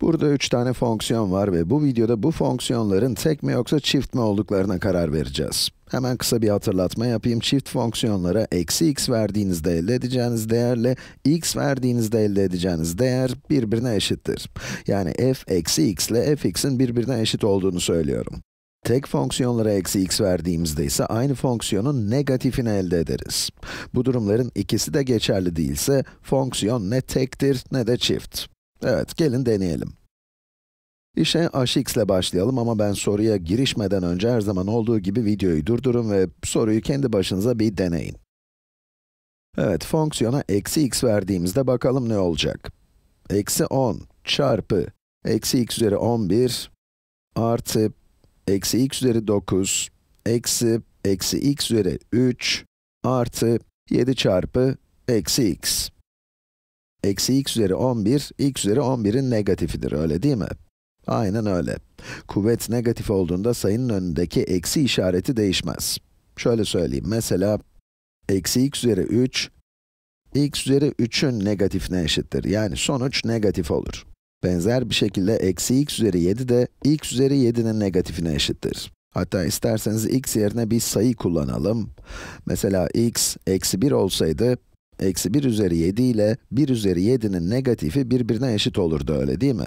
Burada 3 tane fonksiyon var ve bu videoda bu fonksiyonların tek mi yoksa çift mi olduklarına karar vereceğiz. Hemen kısa bir hatırlatma yapayım. Çift fonksiyonlara eksi x verdiğinizde elde edeceğiniz değerle x verdiğinizde elde edeceğiniz değer birbirine eşittir. Yani f eksi x ile fx'in birbirine eşit olduğunu söylüyorum. Tek fonksiyonlara eksi x verdiğimizde ise aynı fonksiyonun negatifini elde ederiz. Bu durumların ikisi de geçerli değilse fonksiyon ne tektir ne de çift. Evet, gelin deneyelim. İşe hx ile başlayalım ama ben soruya girişmeden önce her zaman olduğu gibi videoyu durdurun ve soruyu kendi başınıza bir deneyin. Evet, fonksiyona eksi x verdiğimizde bakalım ne olacak? Eksi 10 çarpı eksi x üzeri 11 artı eksi x üzeri 9 eksi eksi x üzeri 3 artı 7 çarpı eksi x. Eksi x üzeri 11, x üzeri 11'in negatifidir, öyle değil mi? Aynen öyle. Kuvvet negatif olduğunda sayının önündeki eksi işareti değişmez. Şöyle söyleyeyim, mesela eksi x üzeri 3, x üzeri 3'ün negatifine eşittir. Yani sonuç negatif olur. Benzer bir şekilde eksi x üzeri 7 de x üzeri 7'nin negatifine eşittir. Hatta isterseniz x yerine bir sayı kullanalım. Mesela x eksi 1 olsaydı, Eksi 1 üzeri 7 ile 1 üzeri 7'nin negatifi birbirine eşit olurdu öyle değil mi?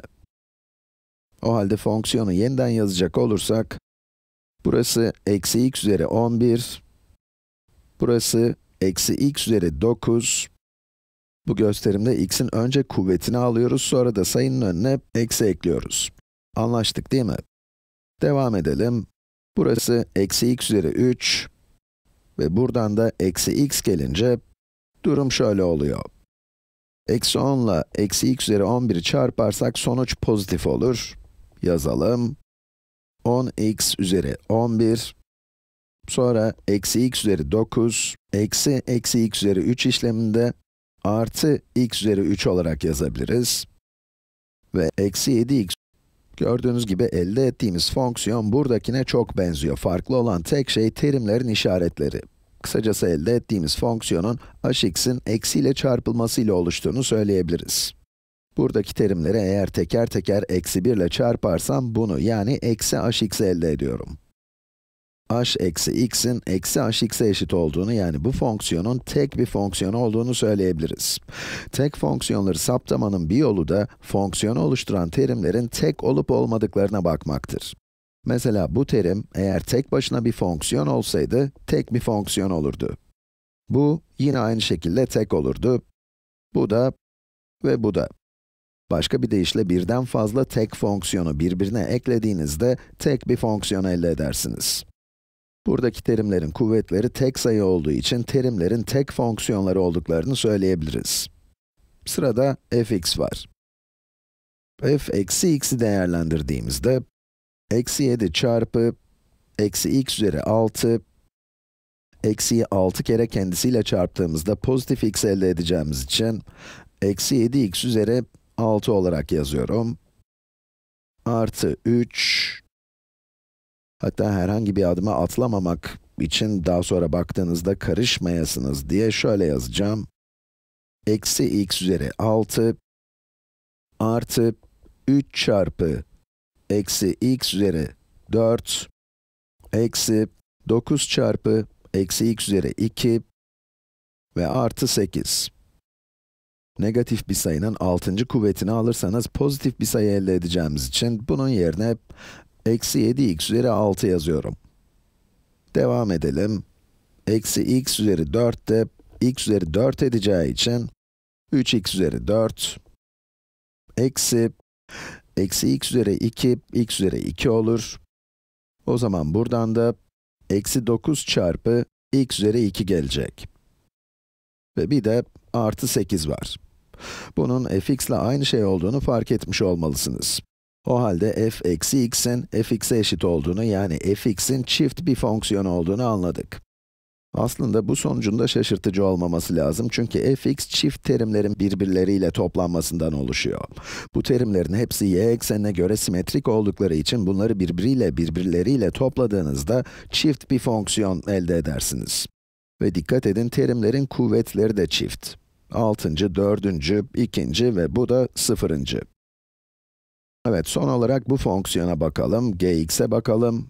O halde fonksiyonu yeniden yazacak olursak, burası eksi x üzeri 11, burası eksi x üzeri 9, bu gösterimde x'in önce kuvvetini alıyoruz, sonra da sayının önüne eksi ekliyoruz. Anlaştık değil mi? Devam edelim. Burası eksi x üzeri 3 ve buradan da eksi x gelince Durum şöyle oluyor. Eksi 10 ile eksi x üzeri 11'i çarparsak sonuç pozitif olur. Yazalım. 10x üzeri 11. Sonra eksi x üzeri 9, eksi eksi x üzeri 3 işleminde artı x üzeri 3 olarak yazabiliriz. Ve eksi 7x. Gördüğünüz gibi elde ettiğimiz fonksiyon buradakine çok benziyor. Farklı olan tek şey terimlerin işaretleri. Kısacası elde ettiğimiz fonksiyonun hx'in eksiyle çarpılmasıyla oluştuğunu söyleyebiliriz. Buradaki terimleri eğer teker teker eksi 1 ile çarparsam bunu yani eksi hx elde ediyorum. h eksi x'in eksi hx'e eşit olduğunu yani bu fonksiyonun tek bir fonksiyon olduğunu söyleyebiliriz. Tek fonksiyonları saptamanın bir yolu da fonksiyonu oluşturan terimlerin tek olup olmadıklarına bakmaktır. Mesela bu terim eğer tek başına bir fonksiyon olsaydı, tek bir fonksiyon olurdu. Bu yine aynı şekilde tek olurdu. Bu da ve bu da. Başka bir deyişle birden fazla tek fonksiyonu birbirine eklediğinizde tek bir fonksiyon elde edersiniz. Buradaki terimlerin kuvvetleri tek sayı olduğu için terimlerin tek fonksiyonları olduklarını söyleyebiliriz. Sırada fx var. f eksi x'i değerlendirdiğimizde Eksi 7 çarpı eksi x üzeri 6 eksi 6 kere kendisiyle çarptığımızda pozitif x elde edeceğimiz için eksi 7x üzeri 6 olarak yazıyorum. Artı 3 hatta herhangi bir adıma atlamamak için daha sonra baktığınızda karışmayasınız diye şöyle yazacağım. Eksi x üzeri 6 artı 3 çarpı eksi x üzeri 4 eksi 9 çarpı eksi x üzeri 2 ve artı 8. Negatif bir sayının 6. kuvvetini alırsanız pozitif bir sayı elde edeceğimiz için bunun yerine eksi 7x üzeri 6 yazıyorum. Devam edelim. Eksi x üzeri 4 de x üzeri 4 edeceği için 3x üzeri 4 eksi eksi x üzeri 2, x üzeri 2 olur. O zaman buradan da eksi 9 çarpı x üzeri 2 gelecek. Ve bir de artı 8 var. Bunun fx ile aynı şey olduğunu fark etmiş olmalısınız. O halde f eksi x'in fx'e eşit olduğunu yani fx'in çift bir fonksiyon olduğunu anladık. Aslında bu sonucun da şaşırtıcı olmaması lazım çünkü fx çift terimlerin birbirleriyle toplanmasından oluşuyor. Bu terimlerin hepsi y eksenine göre simetrik oldukları için bunları birbiriyle birbirleriyle topladığınızda çift bir fonksiyon elde edersiniz. Ve dikkat edin terimlerin kuvvetleri de çift. 6. 4. 2. ve bu da 0. Evet, son olarak bu fonksiyona bakalım, gx'e bakalım.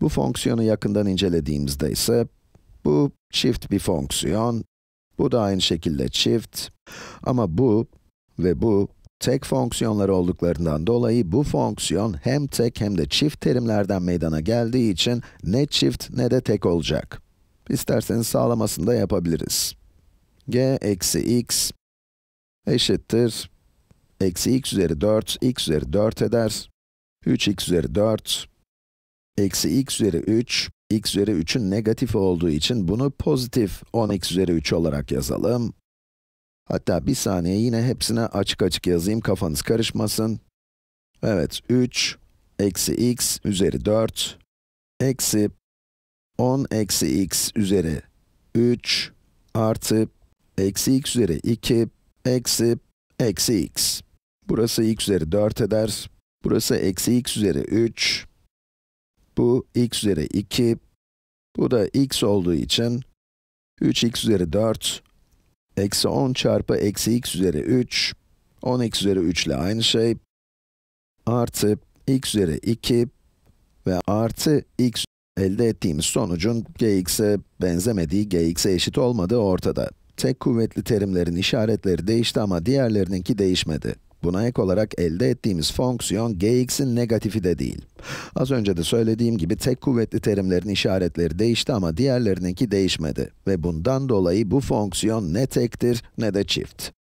Bu fonksiyonu yakından incelediğimizde ise bu çift bir fonksiyon. Bu da aynı şekilde çift. Ama bu ve bu tek fonksiyonlar olduklarından dolayı bu fonksiyon hem tek hem de çift terimlerden meydana geldiği için ne çift ne de tek olacak. İsterseniz sağlamasını da yapabiliriz. g eksi x eşittir eksi x üzeri 4, x üzeri 4 eder. 3x üzeri 4, eksi x üzeri 3 x üzeri 3'ün negatif olduğu için bunu pozitif 10x üzeri 3 olarak yazalım. Hatta bir saniye yine hepsine açık açık yazayım, kafanız karışmasın. Evet, 3 eksi x üzeri 4 eksi 10 eksi x üzeri 3 artı eksi x üzeri 2 eksi eksi x. Burası x üzeri 4 eder. Burası eksi x üzeri 3 bu x üzeri 2, bu da x olduğu için 3x üzeri 4, eksi 10 çarpı eksi x üzeri 3, 10x üzeri 3 ile aynı şey, artı x üzeri 2 ve artı x elde ettiğimiz sonucun gx'e benzemediği, gx'e eşit olmadığı ortada. Tek kuvvetli terimlerin işaretleri değişti ama diğerlerininki değişmedi. Buna ek olarak elde ettiğimiz fonksiyon gx'in negatifi de değil. Az önce de söylediğim gibi tek kuvvetli terimlerin işaretleri değişti ama diğerlerininki değişmedi. Ve bundan dolayı bu fonksiyon ne tektir ne de çift.